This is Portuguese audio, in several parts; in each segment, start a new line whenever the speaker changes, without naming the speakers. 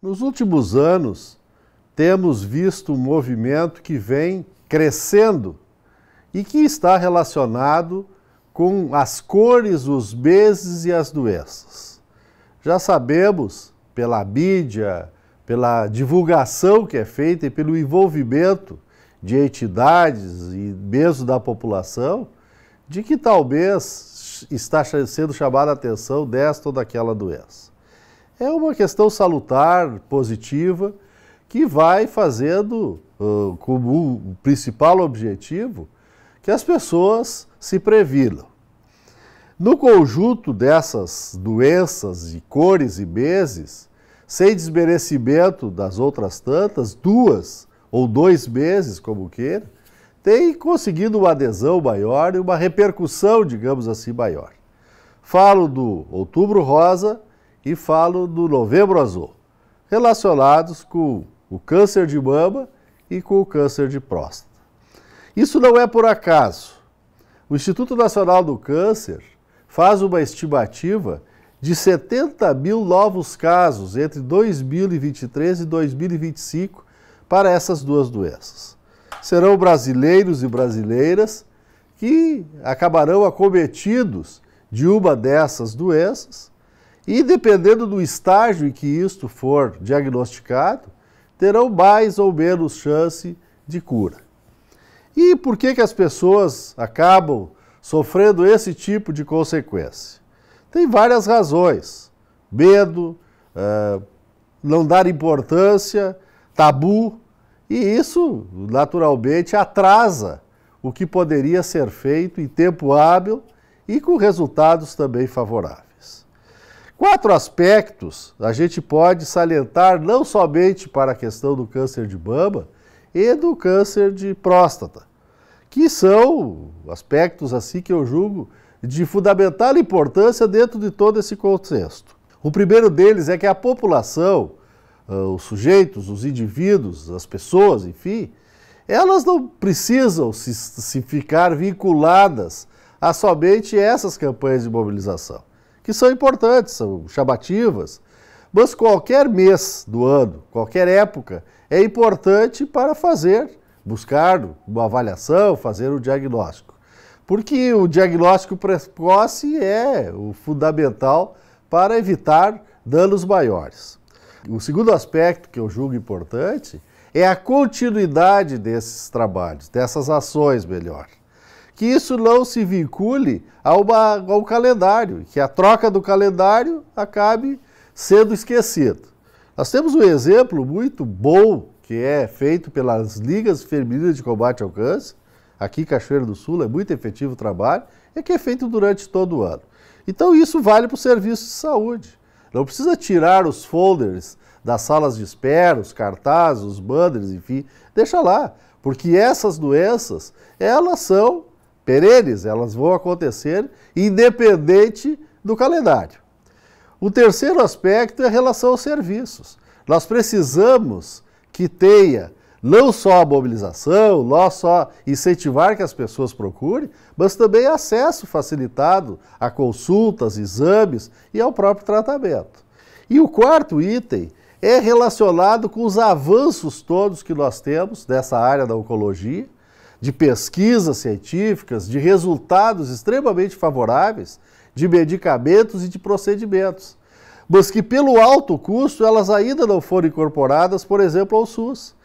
Nos últimos anos, temos visto um movimento que vem crescendo e que está relacionado com as cores, os meses e as doenças. Já sabemos, pela mídia, pela divulgação que é feita e pelo envolvimento de entidades e mesmo da população, de que talvez está sendo chamada a atenção desta ou daquela doença. É uma questão salutar, positiva, que vai fazendo uh, como principal objetivo que as pessoas se previnam. No conjunto dessas doenças e cores e meses, sem desmerecimento das outras tantas, duas ou dois meses, como queira, tem conseguido uma adesão maior e uma repercussão, digamos assim, maior. Falo do Outubro Rosa e falo do Novembro Azul, relacionados com o câncer de mama e com o câncer de próstata. Isso não é por acaso. O Instituto Nacional do Câncer faz uma estimativa de 70 mil novos casos entre 2023 e 2025 para essas duas doenças serão brasileiros e brasileiras que acabarão acometidos de uma dessas doenças e, dependendo do estágio em que isto for diagnosticado, terão mais ou menos chance de cura. E por que, que as pessoas acabam sofrendo esse tipo de consequência? Tem várias razões: medo, eh, não dar importância, tabu, e isso, naturalmente, atrasa o que poderia ser feito em tempo hábil e com resultados também favoráveis. Quatro aspectos a gente pode salientar não somente para a questão do câncer de mama e do câncer de próstata, que são aspectos assim que eu julgo de fundamental importância dentro de todo esse contexto. O primeiro deles é que a população uh, os sujeitos, os indivíduos, as pessoas, enfim, elas não precisam se, se ficar vinculadas a somente essas campanhas de mobilização, que são importantes, são chamativas, mas qualquer mês do ano, qualquer época, é importante para fazer, buscar uma avaliação, fazer um diagnóstico. Porque o diagnóstico precoce é o fundamental para evitar danos maiores. O segundo aspecto que eu julgo importante é a continuidade desses trabalhos, dessas ações, melhor. Que isso não se vincule ao uma, calendário, que a troca do calendário acabe sendo esquecido. Nós temos um exemplo muito bom que é feito pelas ligas femininas de combate ao câncer, aqui em Cachoeira do Sul, é muito efetivo o trabalho, é que é feito durante todo o ano. Então isso vale para o serviço de saúde. Não precisa tirar os folders das salas de espera, os cartazes, os banners, enfim, deixa lá, porque essas doenças, elas são perenes, elas vão acontecer independente do calendário. O terceiro aspecto é a relação aos serviços. Nós precisamos que tenha não só a mobilização, não só incentivar que as pessoas procurem, mas também acesso facilitado a consultas, exames e ao próprio tratamento. E o quarto item é relacionado com os avanços todos que nós temos nessa área da oncologia, de pesquisas científicas, de resultados extremamente favoráveis, de medicamentos e de procedimentos, mas que pelo alto custo elas ainda não foram incorporadas, por exemplo, ao SUS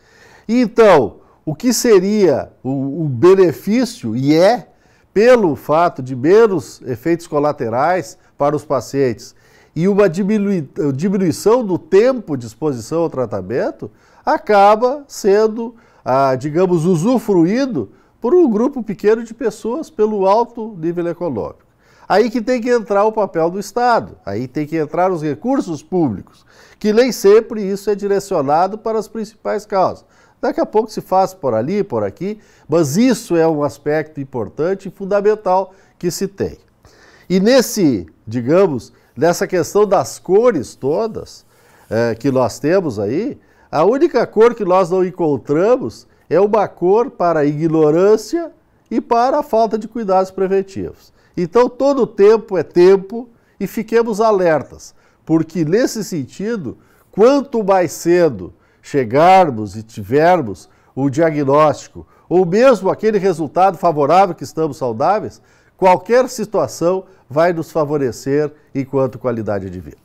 então, o que seria o, o benefício, e é, pelo fato de menos efeitos colaterais para os pacientes e uma diminui, diminuição do tempo de exposição ao tratamento, acaba sendo, ah, digamos, usufruído por um grupo pequeno de pessoas pelo alto nível econômico. Aí que tem que entrar o papel do Estado, aí tem que entrar os recursos públicos, que nem sempre isso é direcionado para as principais causas. Daqui a pouco se faz por ali, por aqui, mas isso é um aspecto importante e fundamental que se tem. E nesse, digamos, nessa questão das cores todas é, que nós temos aí, a única cor que nós não encontramos é uma cor para a ignorância e para a falta de cuidados preventivos. Então, todo tempo é tempo e fiquemos alertas, porque nesse sentido, quanto mais cedo chegarmos e tivermos o diagnóstico ou mesmo aquele resultado favorável que estamos saudáveis, qualquer situação vai nos favorecer enquanto qualidade de vida.